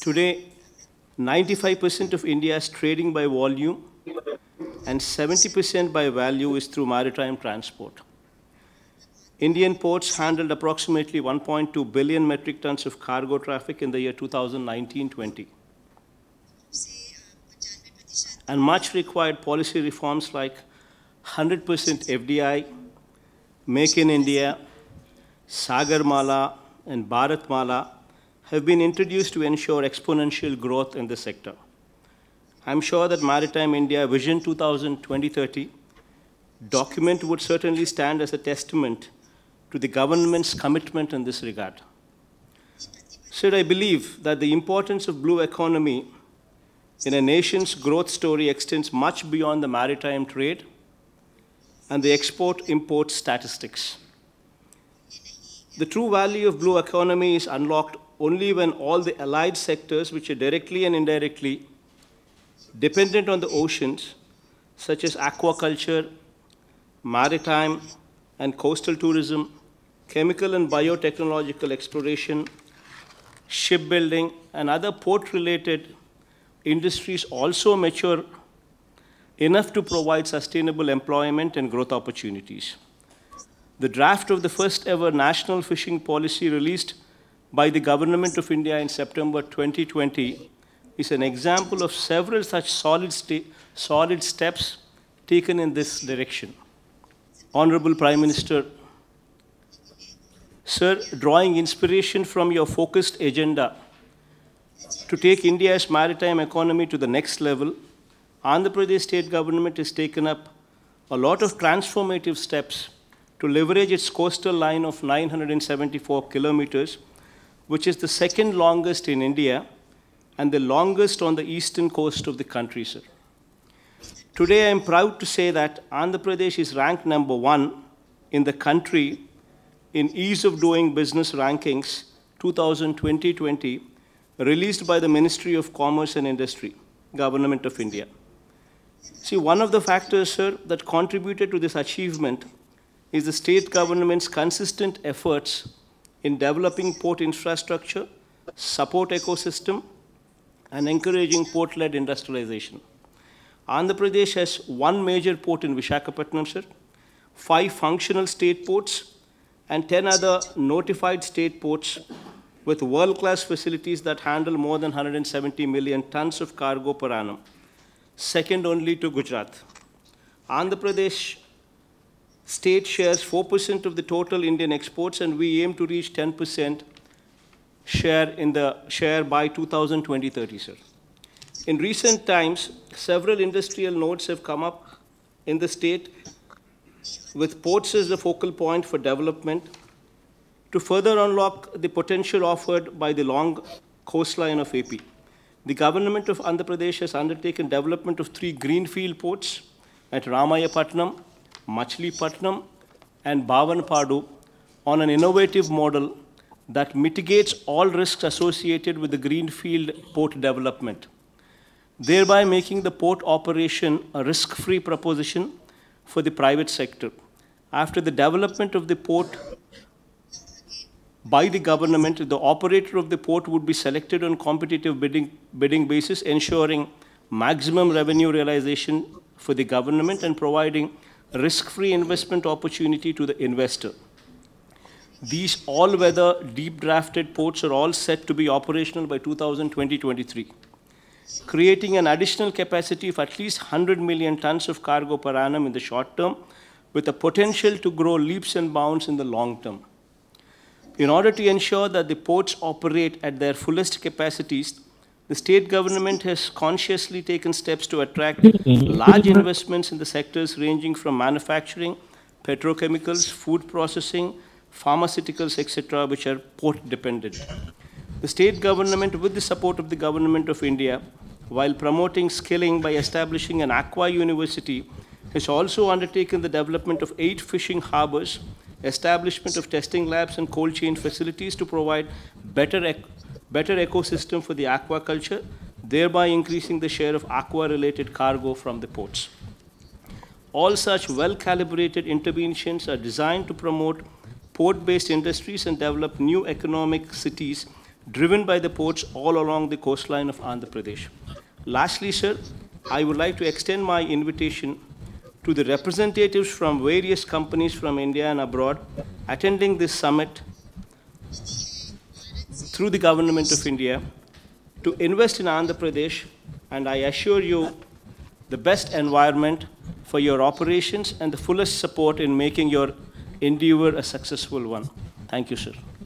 Today, 95% of India's trading by volume and 70% by value is through maritime transport. Indian ports handled approximately 1.2 billion metric tons of cargo traffic in the year 2019-20. And much required policy reforms like 100% FDI, Make in India, Sagarmala, and Bharatmala have been introduced to ensure exponential growth in the sector. I'm sure that Maritime India Vision 2020-2030 document would certainly stand as a testament to the government's commitment in this regard. Sir, I believe that the importance of blue economy in a nation's growth story extends much beyond the maritime trade and the export-import statistics. The true value of blue economy is unlocked only when all the allied sectors, which are directly and indirectly dependent on the oceans, such as aquaculture, maritime and coastal tourism, chemical and biotechnological exploration, shipbuilding, and other port-related industries also mature enough to provide sustainable employment and growth opportunities. The draft of the first ever national fishing policy released by the Government of India in September 2020 is an example of several such solid, solid steps taken in this direction. Honorable Prime Minister, sir, drawing inspiration from your focused agenda to take India's maritime economy to the next level, Andhra Pradesh state government has taken up a lot of transformative steps to leverage its coastal line of 974 kilometers which is the second longest in India and the longest on the eastern coast of the country, sir. Today, I am proud to say that Andhra Pradesh is ranked number one in the country in Ease of Doing Business Rankings 2020-20, released by the Ministry of Commerce and Industry, Government of India. See, one of the factors, sir, that contributed to this achievement is the state government's consistent efforts in developing port infrastructure, support ecosystem, and encouraging port-led industrialization. Andhra Pradesh has one major port in Vishakhapatnam, sir, five functional state ports, and 10 other notified state ports with world-class facilities that handle more than 170 million tons of cargo per annum, second only to Gujarat. Andhra Pradesh state shares 4% of the total Indian exports, and we aim to reach 10% share in the share by 2020-30, sir. In recent times, several industrial nodes have come up in the state with ports as the focal point for development to further unlock the potential offered by the long coastline of AP. The government of Andhra Pradesh has undertaken development of three greenfield ports at Ramayapatnam, Machlipatnam and Bhavanpadu on an innovative model that mitigates all risks associated with the greenfield port development, thereby making the port operation a risk-free proposition for the private sector. After the development of the port by the government, the operator of the port would be selected on competitive bidding, bidding basis, ensuring maximum revenue realization for the government and providing risk-free investment opportunity to the investor. These all-weather deep drafted ports are all set to be operational by 2020-23, creating an additional capacity of at least 100 million tons of cargo per annum in the short term, with a potential to grow leaps and bounds in the long term. In order to ensure that the ports operate at their fullest capacities, the state government has consciously taken steps to attract mm-hmm. large investments in the sectors ranging from manufacturing, petrochemicals, food processing, pharmaceuticals, etc., which are port dependent. The state government, with the support of the Government of India, while promoting skilling by establishing an aqua university, has also undertaken the development of eight fishing harbors, establishment of testing labs and cold chain facilities to provide better better ecosystem for the aquaculture, thereby increasing the share of aqua-related cargo from the ports. All such well-calibrated interventions are designed to promote port-based industries and develop new economic cities driven by the ports all along the coastline of Andhra Pradesh. Lastly, sir, I would like to extend my invitation to the representatives from various companies from India and abroad attending this summit through the government of India to invest in Andhra Pradesh, and I assure you the best environment for your operations and the fullest support in making your endeavor a successful one. Thank you, sir.